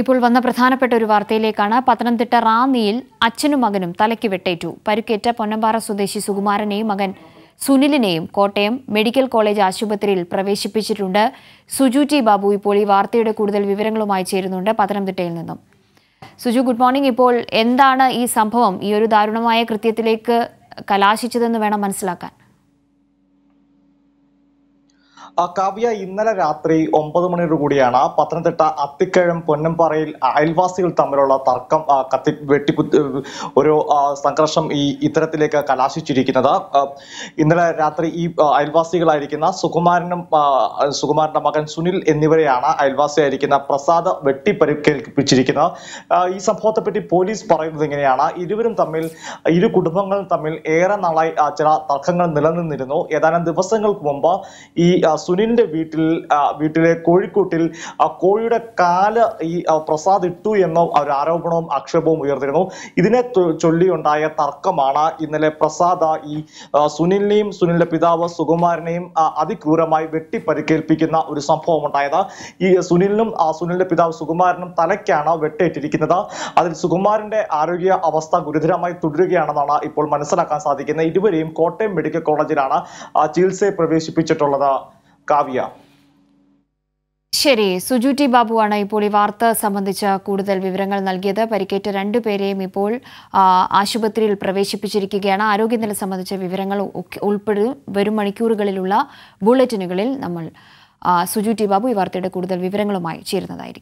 ഇപ്പോൾ വന്ന പ്രധാനപ്പെട്ട ഒരു വാർത്തയിലേക്കാണ് പത്തനംതിട്ട റാന്നിയിൽ അച്ഛനും മകനും തലയ്ക്ക് വെട്ടേറ്റു പരുക്കേറ്റ പൊന്നമ്പാറ സ്വദേശി സുകുമാരനെയും മകൻ സുനിലിനെയും കോട്ടയം മെഡിക്കൽ കോളേജ് ആശുപത്രിയിൽ പ്രവേശിപ്പിച്ചിട്ടുണ്ട് സുജു ടി ബാബു ഇപ്പോൾ ഈ വാർത്തയുടെ കൂടുതൽ വിവരങ്ങളുമായി ചേരുന്നുണ്ട് പത്തനംതിട്ടയിൽ നിന്നും സുജു ഗുഡ് മോർണിംഗ് ഇപ്പോൾ എന്താണ് ഈ സംഭവം ഈ ഒരു ദാരുണമായ കൃത്യത്തിലേക്ക് കലാശിച്ചതെന്ന് വേണം മനസ്സിലാക്കാൻ കാവ്യ ഇന്നലെ രാത്രി ഒമ്പത് മണിയോട് കൂടിയാണ് പത്തനംതിട്ട അത്തിക്കഴം പൊന്നംപാറയിൽ അയൽവാസികൾ തമ്മിലുള്ള തർക്കം കത്തി വെട്ടിപ്പു ഒരു സംഘർഷം ഈ ഇത്തരത്തിലേക്ക് കലാശിച്ചിരിക്കുന്നത് ഇന്നലെ രാത്രി ഈ അയൽവാസികളായിരിക്കുന്ന സുകുമാരനും സുകുമാരന്റെ മകൻ സുനിൽ എന്നിവരെയാണ് അയൽവാസിയായിരിക്കുന്ന പ്രസാദ് വെട്ടിപ്പരിക്കേൽപ്പിച്ചിരിക്കുന്നത് ഈ സംഭവത്തെ പറ്റി പോലീസ് പറയുന്നത് ഇങ്ങനെയാണ് ഇരുവരും തമ്മിൽ ഇരു കുടുംബങ്ങളും തമ്മിൽ ഏറെ നാളായി ചില തർക്കങ്ങൾ നിലനിന്നിരുന്നു ഏതാനും ദിവസങ്ങൾക്ക് മുമ്പ് ഈ സുനിലിന്റെ വീട്ടിൽ വീട്ടിലെ കോഴിക്കൂട്ടിൽ കോഴിയുടെ കാല് ഈ പ്രസാദ് ഇട്ടു എന്ന ഒരു ആരോപണവും ആക്ഷേപവും ഉയർന്നിരുന്നു ഇതിനെ ചൊല്ലിയുണ്ടായ തർക്കമാണ് ഇന്നലെ പ്രസാദ് ഈ സുനിലിനെയും സുനിലിന്റെ പിതാവ് സുകുമാരനെയും അതിക്രൂരമായി വെട്ടിപ്പരിക്കേൽപ്പിക്കുന്ന ഒരു സംഭവം ഉണ്ടായത് ഈ സുനിലിനും സുനിലിന്റെ പിതാവ് സുകുമാരനും തലയ്ക്കാണ് വെട്ടേറ്റിരിക്കുന്നത് അതിൽ സുകുമാരന്റെ ആരോഗ്യ അവസ്ഥ ഗുരുതരമായി തുടരുകയാണെന്നാണ് ഇപ്പോൾ മനസ്സിലാക്കാൻ സാധിക്കുന്നത് ഇരുവരെയും കോട്ടയം മെഡിക്കൽ കോളേജിലാണ് ചികിത്സയെ പ്രവേശിപ്പിച്ചിട്ടുള്ളത് കാവ്യ ശരി സുജു ടി ബാബുവാണ് ഇപ്പോൾ ഈ വാർത്ത സംബന്ധിച്ച കൂടുതൽ വിവരങ്ങൾ നൽകിയത് പരിക്കേറ്റ രണ്ടുപേരെയും ഇപ്പോൾ ആശുപത്രിയിൽ പ്രവേശിപ്പിച്ചിരിക്കുകയാണ് ആരോഗ്യനില സംബന്ധിച്ച വിവരങ്ങൾ ഉൾപ്പെടും വരും മണിക്കൂറുകളിലുള്ള ബുള്ളറ്റിനുകളിൽ നമ്മൾ സുജു ടി ബാബു ഈ വാർത്തയുടെ കൂടുതൽ വിവരങ്ങളുമായി ചേരുന്നതായിരിക്കും